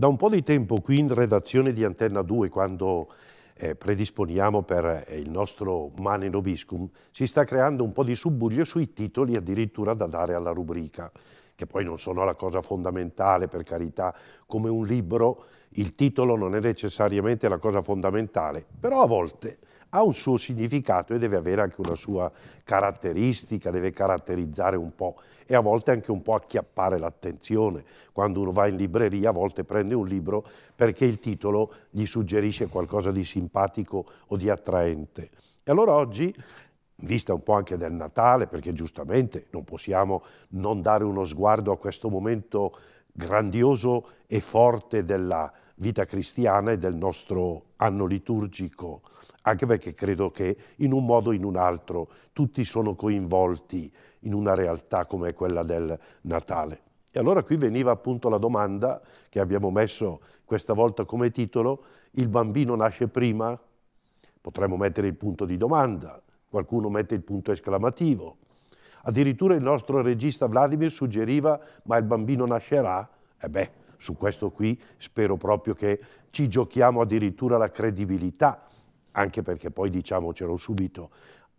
Da un po' di tempo qui in redazione di Antenna 2, quando eh, predisponiamo per eh, il nostro Mane Nobiscum, si sta creando un po' di subbuglio sui titoli addirittura da dare alla rubrica, che poi non sono la cosa fondamentale, per carità, come un libro, il titolo non è necessariamente la cosa fondamentale, però a volte ha un suo significato e deve avere anche una sua caratteristica, deve caratterizzare un po' e a volte anche un po' acchiappare l'attenzione. Quando uno va in libreria a volte prende un libro perché il titolo gli suggerisce qualcosa di simpatico o di attraente. E allora oggi in vista un po' anche del Natale, perché giustamente non possiamo non dare uno sguardo a questo momento grandioso e forte della, vita cristiana e del nostro anno liturgico, anche perché credo che in un modo o in un altro tutti sono coinvolti in una realtà come quella del Natale. E allora qui veniva appunto la domanda che abbiamo messo questa volta come titolo, il bambino nasce prima? Potremmo mettere il punto di domanda, qualcuno mette il punto esclamativo. Addirittura il nostro regista Vladimir suggeriva, ma il bambino nascerà? E eh beh, su questo qui spero proprio che ci giochiamo addirittura la credibilità, anche perché poi diciamocelo subito,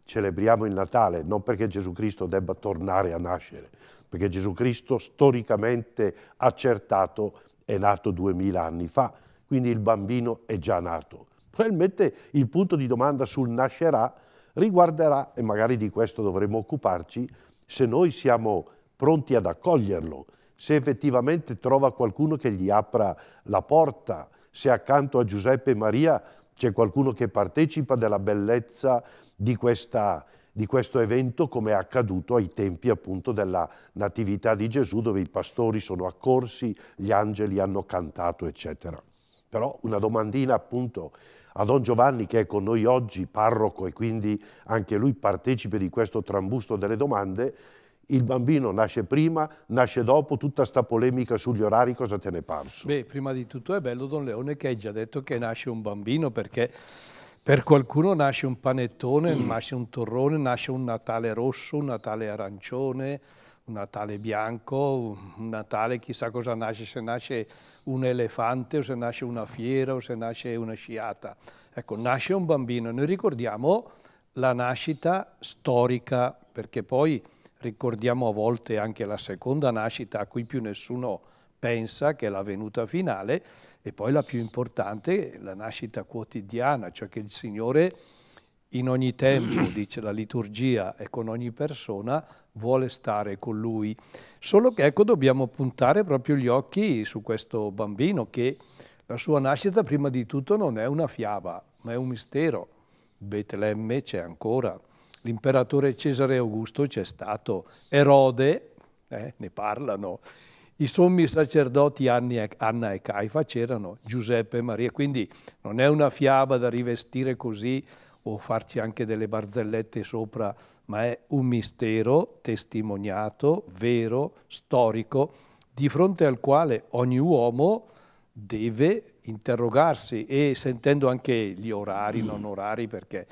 celebriamo il Natale non perché Gesù Cristo debba tornare a nascere, perché Gesù Cristo storicamente accertato è nato duemila anni fa, quindi il bambino è già nato. Probabilmente il punto di domanda sul nascerà riguarderà, e magari di questo dovremmo occuparci, se noi siamo pronti ad accoglierlo, se effettivamente trova qualcuno che gli apra la porta, se accanto a Giuseppe e Maria c'è qualcuno che partecipa della bellezza di, questa, di questo evento come è accaduto ai tempi appunto della Natività di Gesù dove i pastori sono accorsi, gli angeli hanno cantato eccetera. Però una domandina appunto a Don Giovanni che è con noi oggi, parroco e quindi anche lui partecipe di questo trambusto delle domande, il bambino nasce prima, nasce dopo, tutta sta polemica sugli orari, cosa te ne parso? Beh, prima di tutto è bello Don Leone che hai già detto che nasce un bambino perché per qualcuno nasce un panettone, mm. nasce un torrone, nasce un Natale rosso, un Natale arancione, un Natale bianco, un Natale chissà cosa nasce, se nasce un elefante o se nasce una fiera o se nasce una sciata. Ecco, nasce un bambino, noi ricordiamo la nascita storica perché poi ricordiamo a volte anche la seconda nascita a cui più nessuno pensa che è la venuta finale e poi la più importante, la nascita quotidiana, cioè che il Signore in ogni tempo, dice la liturgia, e con ogni persona vuole stare con lui. Solo che ecco dobbiamo puntare proprio gli occhi su questo bambino che la sua nascita prima di tutto non è una fiaba, ma è un mistero. Betlemme c'è ancora, l'imperatore Cesare Augusto c'è stato, Erode, eh, ne parlano, i sommi sacerdoti Anna e Caifa c'erano, Giuseppe e Maria, quindi non è una fiaba da rivestire così o farci anche delle barzellette sopra, ma è un mistero testimoniato, vero, storico, di fronte al quale ogni uomo deve interrogarsi e sentendo anche gli orari, non orari, perché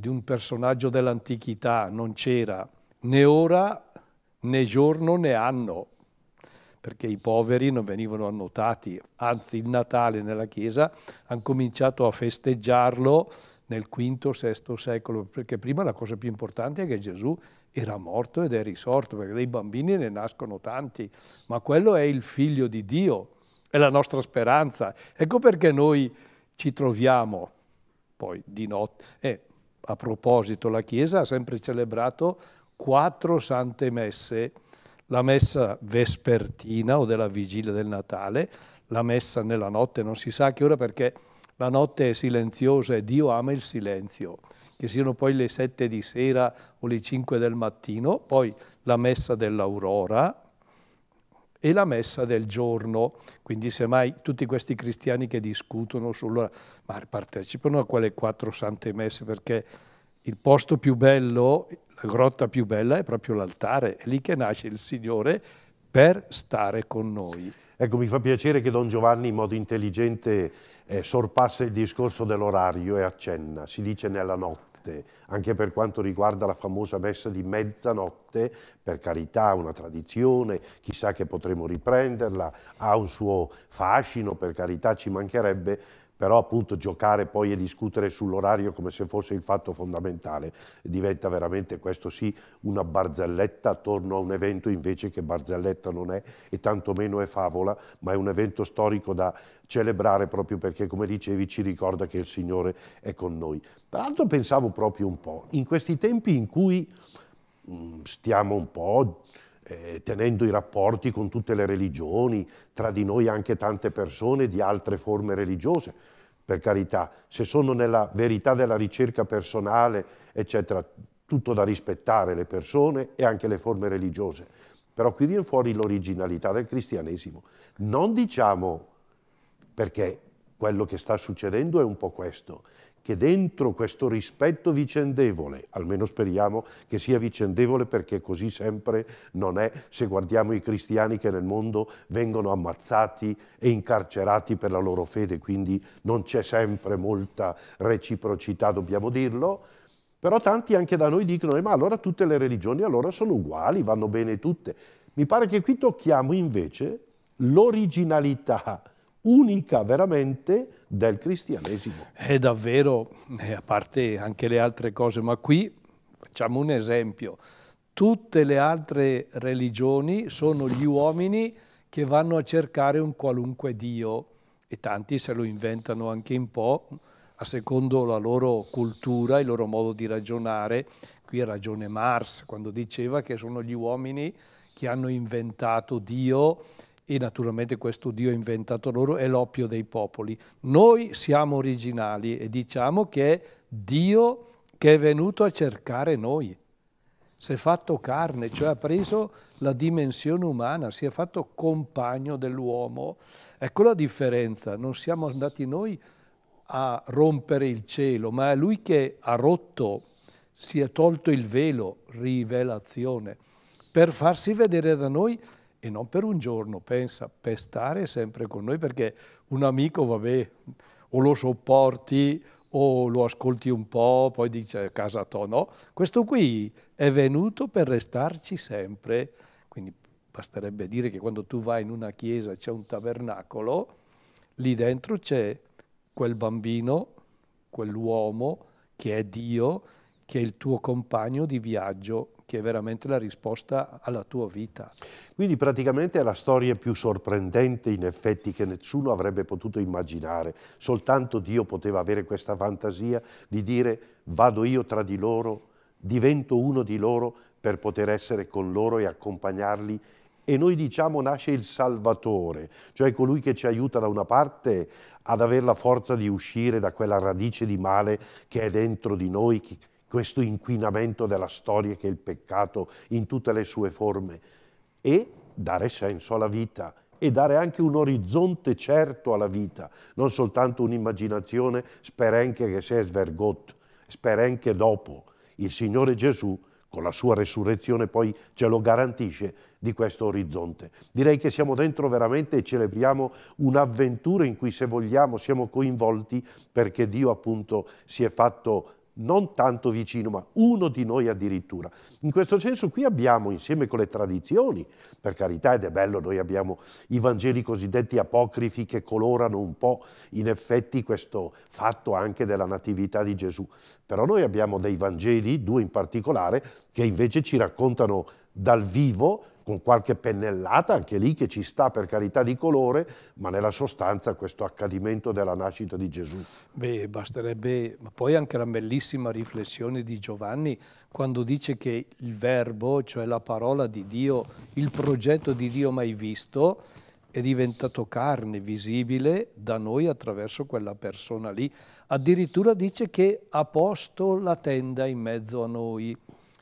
di un personaggio dell'antichità non c'era né ora né giorno né anno, perché i poveri non venivano annotati, anzi il Natale nella Chiesa hanno cominciato a festeggiarlo nel V-VI secolo, perché prima la cosa più importante è che Gesù era morto ed è risorto, perché dei bambini ne nascono tanti, ma quello è il figlio di Dio, è la nostra speranza. Ecco perché noi ci troviamo poi di notte, eh, a proposito, la Chiesa ha sempre celebrato quattro sante messe, la messa vespertina o della vigilia del Natale, la messa nella notte, non si sa a che ora perché la notte è silenziosa e Dio ama il silenzio, che siano poi le sette di sera o le cinque del mattino, poi la messa dell'aurora, e la messa del giorno. Quindi semmai tutti questi cristiani che discutono sull'ora, ma partecipano a quelle quattro sante messe perché il posto più bello, la grotta più bella è proprio l'altare, è lì che nasce il Signore per stare con noi. Ecco, mi fa piacere che Don Giovanni in modo intelligente eh, sorpassa il discorso dell'orario e accenna, si dice nella notte notte, anche per quanto riguarda la famosa messa di mezzanotte, per carità una tradizione, chissà che potremo riprenderla, ha un suo fascino, per carità ci mancherebbe, però appunto giocare poi e discutere sull'orario come se fosse il fatto fondamentale diventa veramente questo sì una barzelletta attorno a un evento invece che barzelletta non è e tantomeno è favola, ma è un evento storico da celebrare proprio perché come dicevi ci ricorda che il Signore è con noi. Tra l'altro pensavo proprio un po', in questi tempi in cui mm, stiamo un po' eh, tenendo i rapporti con tutte le religioni, tra di noi anche tante persone di altre forme religiose, per carità, se sono nella verità della ricerca personale, eccetera, tutto da rispettare le persone e anche le forme religiose. Però qui viene fuori l'originalità del cristianesimo. Non diciamo perché quello che sta succedendo è un po' questo, che dentro questo rispetto vicendevole, almeno speriamo che sia vicendevole perché così sempre non è se guardiamo i cristiani che nel mondo vengono ammazzati e incarcerati per la loro fede, quindi non c'è sempre molta reciprocità, dobbiamo dirlo, però tanti anche da noi dicono, eh, ma allora tutte le religioni allora sono uguali, vanno bene tutte. Mi pare che qui tocchiamo invece l'originalità unica veramente del cristianesimo. È davvero, eh, a parte anche le altre cose, ma qui facciamo un esempio. Tutte le altre religioni sono gli uomini che vanno a cercare un qualunque Dio e tanti se lo inventano anche un po' a secondo la loro cultura, il loro modo di ragionare. Qui ha ragione Marx quando diceva che sono gli uomini che hanno inventato Dio e naturalmente questo Dio inventato loro, è l'oppio dei popoli. Noi siamo originali e diciamo che è Dio che è venuto a cercare noi. Si è fatto carne, cioè ha preso la dimensione umana, si è fatto compagno dell'uomo. Ecco la differenza, non siamo andati noi a rompere il cielo, ma è lui che ha rotto, si è tolto il velo, rivelazione, per farsi vedere da noi e non per un giorno, pensa, per stare sempre con noi, perché un amico, vabbè, o lo sopporti o lo ascolti un po', poi dice a casa tua, no, questo qui è venuto per restarci sempre, quindi basterebbe dire che quando tu vai in una chiesa c'è un tabernacolo, lì dentro c'è quel bambino, quell'uomo che è Dio, che è il tuo compagno di viaggio che è veramente la risposta alla tua vita. Quindi praticamente è la storia più sorprendente in effetti che nessuno avrebbe potuto immaginare, soltanto Dio poteva avere questa fantasia di dire vado io tra di loro, divento uno di loro per poter essere con loro e accompagnarli e noi diciamo nasce il Salvatore, cioè colui che ci aiuta da una parte ad avere la forza di uscire da quella radice di male che è dentro di noi, questo inquinamento della storia che è il peccato in tutte le sue forme e dare senso alla vita e dare anche un orizzonte certo alla vita, non soltanto un'immaginazione sperenche che si è svergot, sperenche dopo. Il Signore Gesù con la sua resurrezione poi ce lo garantisce di questo orizzonte. Direi che siamo dentro veramente e celebriamo un'avventura in cui se vogliamo siamo coinvolti perché Dio appunto si è fatto non tanto vicino, ma uno di noi addirittura. In questo senso qui abbiamo, insieme con le tradizioni, per carità ed è bello, noi abbiamo i Vangeli cosiddetti apocrifi che colorano un po' in effetti questo fatto anche della natività di Gesù, però noi abbiamo dei Vangeli, due in particolare, che invece ci raccontano dal vivo, con qualche pennellata, anche lì che ci sta per carità di colore, ma nella sostanza questo accadimento della nascita di Gesù. Beh, basterebbe, ma poi anche la bellissima riflessione di Giovanni quando dice che il verbo, cioè la parola di Dio, il progetto di Dio mai visto, è diventato carne visibile da noi attraverso quella persona lì. Addirittura dice che ha posto la tenda in mezzo a noi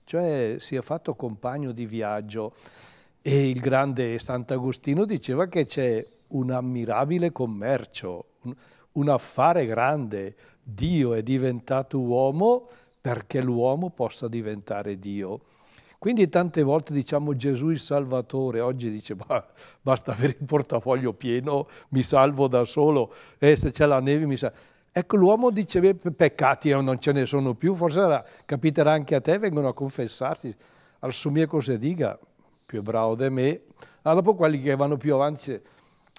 cioè si è fatto compagno di viaggio. E il grande Sant'Agostino diceva che c'è un ammirabile commercio, un, affare grande. Dio è diventato uomo perché l'uomo possa diventare Dio. Quindi tante volte diciamo Gesù il Salvatore, oggi dice bah, basta avere il portafoglio pieno, mi salvo da solo, e eh, se c'è la neve mi salvo. Ecco, l'uomo dice, peccati non ce ne sono più, forse capiterà anche a te, vengono a confessarsi, al suo mio cosa dica, più bravo di me. Allora ah, poi quelli che vanno più avanti,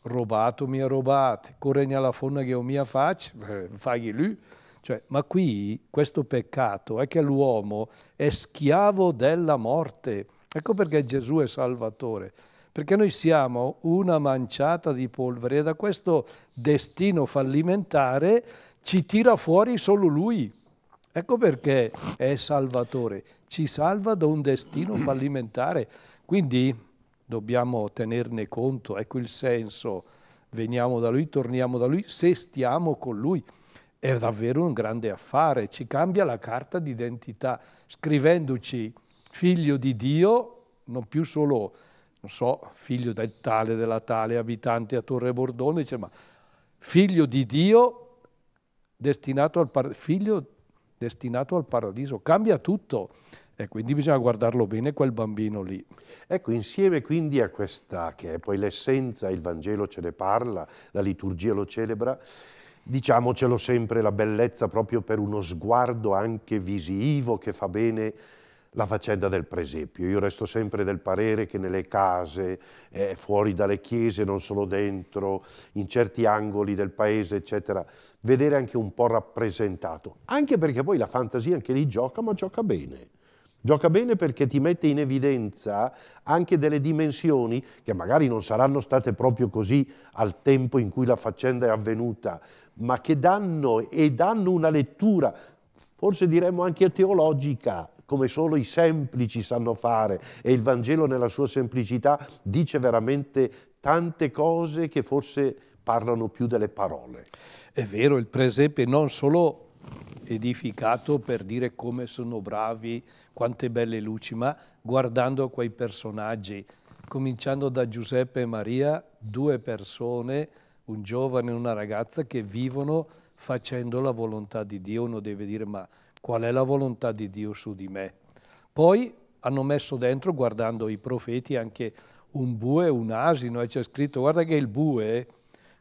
rubato mi ha rubato, corregna alla fonna che ho mia faccia, eh, fagli lui. Cioè, ma qui questo peccato è che l'uomo è schiavo della morte. Ecco perché Gesù è Salvatore perché noi siamo una manciata di polvere e da questo destino fallimentare ci tira fuori solo lui. Ecco perché è Salvatore, ci salva da un destino fallimentare. Quindi dobbiamo tenerne conto, ecco il senso, veniamo da lui, torniamo da lui, se stiamo con lui. È davvero un grande affare, ci cambia la carta d'identità, scrivendoci figlio di Dio, non più solo non so, figlio del tale, della tale, abitante a Torre Bordone, dice, ma figlio di Dio destinato al, figlio destinato al paradiso, cambia tutto. E quindi bisogna guardarlo bene quel bambino lì. Ecco, insieme quindi a questa, che è poi l'essenza, il Vangelo ce ne parla, la liturgia lo celebra, diciamocelo sempre, la bellezza proprio per uno sguardo anche visivo che fa bene la faccenda del presepio. Io resto sempre del parere che nelle case, eh, fuori dalle chiese, non solo dentro, in certi angoli del paese, eccetera, vedere anche un po' rappresentato. Anche perché poi la fantasia anche lì gioca, ma gioca bene. Gioca bene perché ti mette in evidenza anche delle dimensioni che magari non saranno state proprio così al tempo in cui la faccenda è avvenuta, ma che danno e danno una lettura, forse diremmo anche teologica, come solo i semplici sanno fare e il Vangelo nella sua semplicità dice veramente tante cose che forse parlano più delle parole. È vero, il presepe non solo edificato per dire come sono bravi, quante belle luci, ma guardando quei personaggi, cominciando da Giuseppe e Maria, due persone, un giovane e una ragazza che vivono facendo la volontà di Dio, uno deve dire ma qual è la volontà di Dio su di me. Poi hanno messo dentro, guardando i profeti, anche un bue, un asino, e c'è scritto, guarda che il bue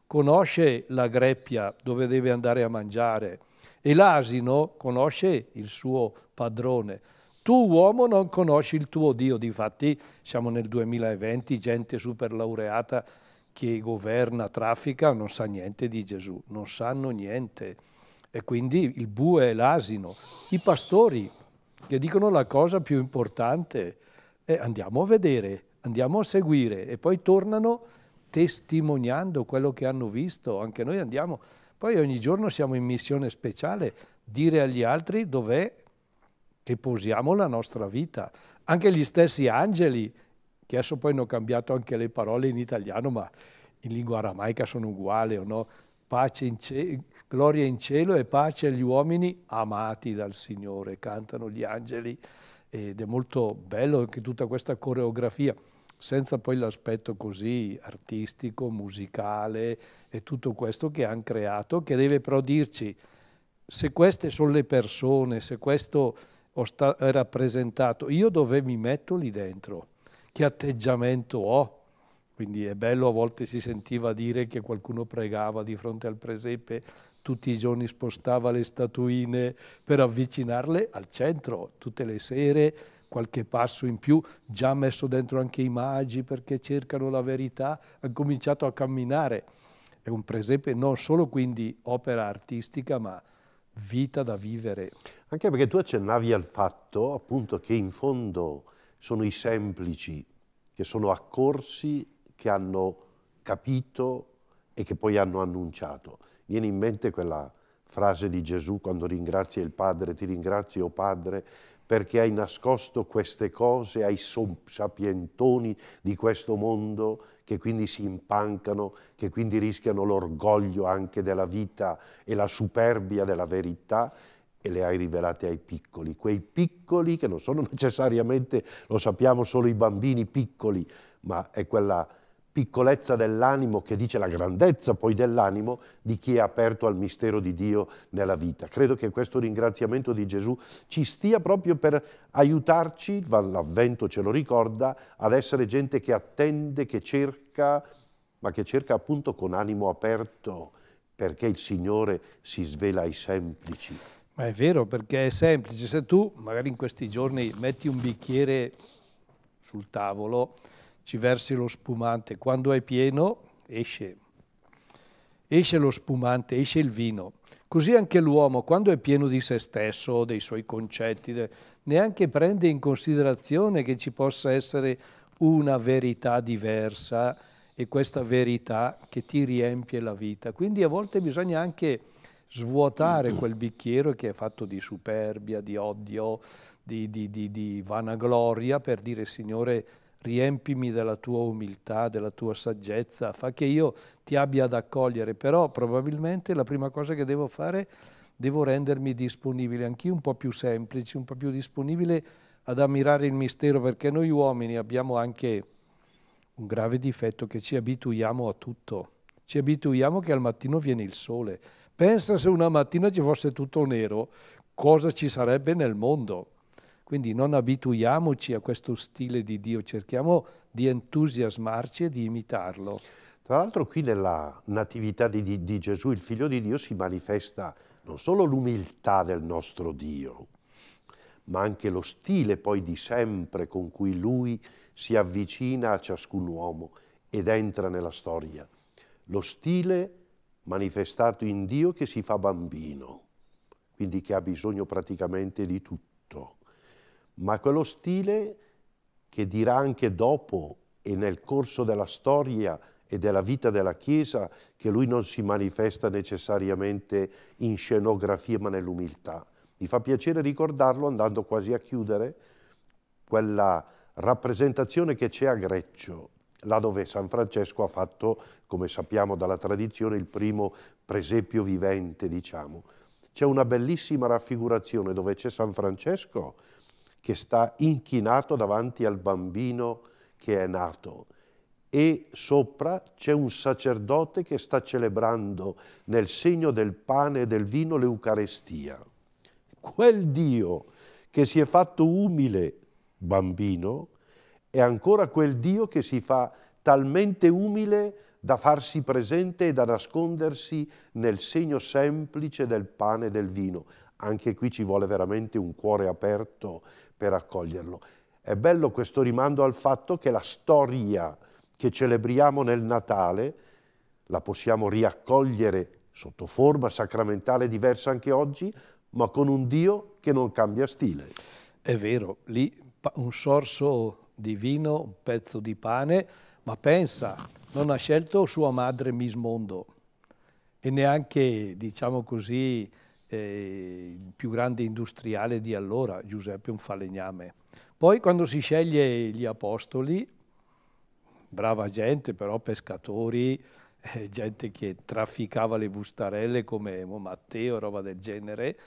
conosce la greppia dove deve andare a mangiare e l'asino conosce il suo padrone. Tu uomo non conosci il tuo Dio, difatti siamo nel 2020, gente super laureata che governa, traffica, non sa niente di Gesù, non sanno niente e quindi il bue e l'asino, i pastori che dicono la cosa più importante e andiamo a vedere, andiamo a seguire e poi tornano testimoniando quello che hanno visto, anche noi andiamo, poi ogni giorno siamo in missione speciale, dire agli altri dov'è che posiamo la nostra vita, anche gli stessi angeli, che adesso poi hanno cambiato anche le parole in italiano, ma in lingua aramaica sono uguali o no, pace in cielo, gloria in cielo e pace agli uomini amati dal Signore, cantano gli angeli ed è molto bello anche tutta questa coreografia, senza poi l'aspetto così artistico, musicale e tutto questo che hanno creato, che deve però dirci se queste sono le persone, se questo è rappresentato, io dove mi metto lì dentro, che atteggiamento ho, quindi è bello, a volte si sentiva dire che qualcuno pregava di fronte al presepe, tutti i giorni spostava le statuine per avvicinarle al centro, tutte le sere qualche passo in più, già messo dentro anche i magi perché cercano la verità, ha cominciato a camminare. È un presepe non solo quindi opera artistica, ma vita da vivere. Anche perché tu accennavi al fatto appunto che in fondo sono i semplici che sono accorsi che hanno capito e che poi hanno annunciato. Viene in mente quella frase di Gesù quando ringrazia il Padre, ti ringrazio oh Padre perché hai nascosto queste cose ai sapientoni di questo mondo che quindi si impancano, che quindi rischiano l'orgoglio anche della vita e la superbia della verità e le hai rivelate ai piccoli, quei piccoli che non sono necessariamente, lo sappiamo, solo i bambini piccoli, ma è quella piccolezza dell'animo che dice la grandezza poi dell'animo di chi è aperto al mistero di Dio nella vita. Credo che questo ringraziamento di Gesù ci stia proprio per aiutarci, l'avvento ce lo ricorda, ad essere gente che attende, che cerca, ma che cerca appunto con animo aperto, perché il Signore si svela ai semplici. Ma è vero, perché è semplice. Se tu magari in questi giorni metti un bicchiere sul tavolo, ci versi lo spumante, quando è pieno esce, esce lo spumante, esce il vino. Così anche l'uomo, quando è pieno di se stesso, dei suoi concetti, neanche prende in considerazione che ci possa essere una verità diversa e questa verità che ti riempie la vita. Quindi a volte bisogna anche svuotare quel bicchiere che è fatto di superbia, di odio, di, di, di, di vanagloria per dire Signore riempimi della tua umiltà, della tua saggezza, fa che io ti abbia ad accogliere, però probabilmente la prima cosa che devo fare, devo rendermi disponibile, anch'io un po' più semplice, un po' più disponibile ad ammirare il mistero, perché noi uomini abbiamo anche un grave difetto che ci abituiamo a tutto, ci abituiamo che al mattino viene il sole. Pensa se una mattina ci fosse tutto nero, cosa ci sarebbe nel mondo? Quindi non abituiamoci a questo stile di Dio, cerchiamo di entusiasmarci e di imitarlo. Tra l'altro qui nella natività di, di, Gesù, il figlio di Dio, si manifesta non solo l'umiltà del nostro Dio, ma anche lo stile poi di sempre con cui lui si avvicina a ciascun uomo ed entra nella storia. Lo stile manifestato in Dio che si fa bambino, quindi che ha bisogno praticamente di tutto ma quello stile che dirà anche dopo e nel corso della storia e della vita della Chiesa che lui non si manifesta necessariamente in scenografia ma nell'umiltà. Mi fa piacere ricordarlo andando quasi a chiudere quella rappresentazione che c'è a Greccio, là dove San Francesco ha fatto, come sappiamo dalla tradizione, il primo presepio vivente, diciamo. C'è una bellissima raffigurazione dove c'è San Francesco che sta inchinato davanti al bambino che è nato e sopra c'è un sacerdote che sta celebrando nel segno del pane e del vino l'Eucarestia. Quel Dio che si è fatto umile bambino è ancora quel Dio che si fa talmente umile da farsi presente e da nascondersi nel segno semplice del pane e del vino, anche qui ci vuole veramente un cuore aperto per accoglierlo. È bello questo rimando al fatto che la storia che celebriamo nel Natale la possiamo riaccogliere sotto forma sacramentale diversa anche oggi, ma con un Dio che non cambia stile. È vero, lì un sorso di vino, un pezzo di pane, ma pensa, non ha scelto sua madre Miss Mondo e neanche, diciamo così, eh, il più grande industriale di allora, Giuseppe un falegname. Poi quando si sceglie gli apostoli, brava gente, però pescatori, eh, gente che trafficava le bustarelle come Matteo, roba del genere,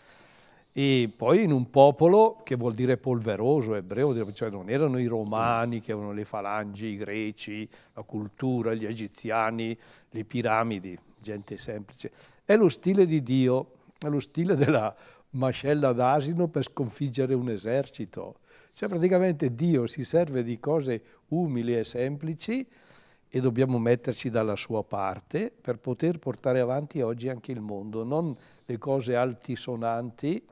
e poi in un popolo che vuol dire polveroso, ebreo, cioè non erano i romani che avevano le falangi, i greci, la cultura, gli egiziani, le piramidi, gente semplice. È lo stile di Dio allo stile della mascella d'asino per sconfiggere un esercito. Cioè praticamente Dio si serve di cose umili e semplici e dobbiamo metterci dalla sua parte per poter portare avanti oggi anche il mondo, non le cose altisonanti,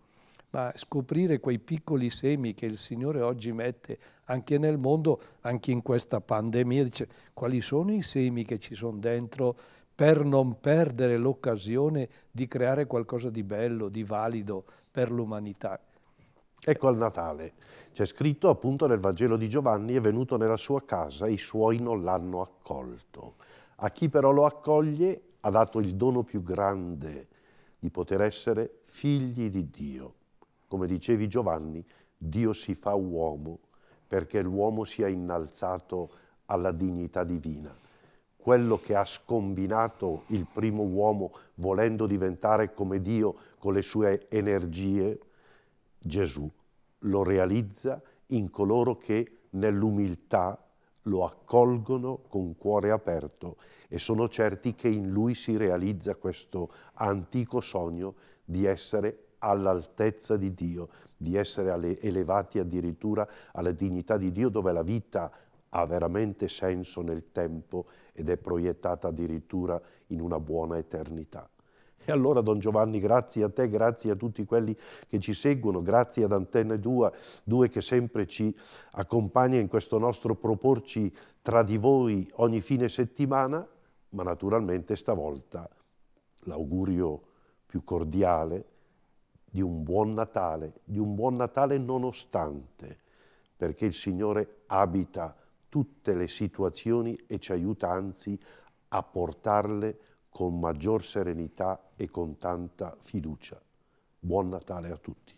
ma scoprire quei piccoli semi che il Signore oggi mette anche nel mondo, anche in questa pandemia, dice quali sono i semi che ci sono dentro per non perdere l'occasione di creare qualcosa di bello, di valido per l'umanità. Ecco al Natale. C'è scritto appunto nel Vangelo di Giovanni è venuto nella sua casa i suoi non l'hanno accolto. A chi però lo accoglie ha dato il dono più grande di poter essere figli di Dio. Come dicevi Giovanni, Dio si fa uomo perché l'uomo sia innalzato alla dignità divina quello che ha scombinato il primo uomo volendo diventare come Dio con le sue energie, Gesù lo realizza in coloro che nell'umiltà lo accolgono con cuore aperto e sono certi che in lui si realizza questo antico sogno di essere all'altezza di Dio, di essere elevati addirittura alla dignità di Dio dove la vita ha veramente senso nel tempo ed è proiettata addirittura in una buona eternità. E allora Don Giovanni, grazie a te, grazie a tutti quelli che ci seguono, grazie ad Antenne 2, 2 che sempre ci accompagna in questo nostro proporci tra di voi ogni fine settimana, ma naturalmente stavolta l'augurio più cordiale di un buon Natale, di un buon Natale nonostante, perché il Signore abita tutte le situazioni e ci aiuta anzi a portarle con maggior serenità e con tanta fiducia. Buon Natale a tutti.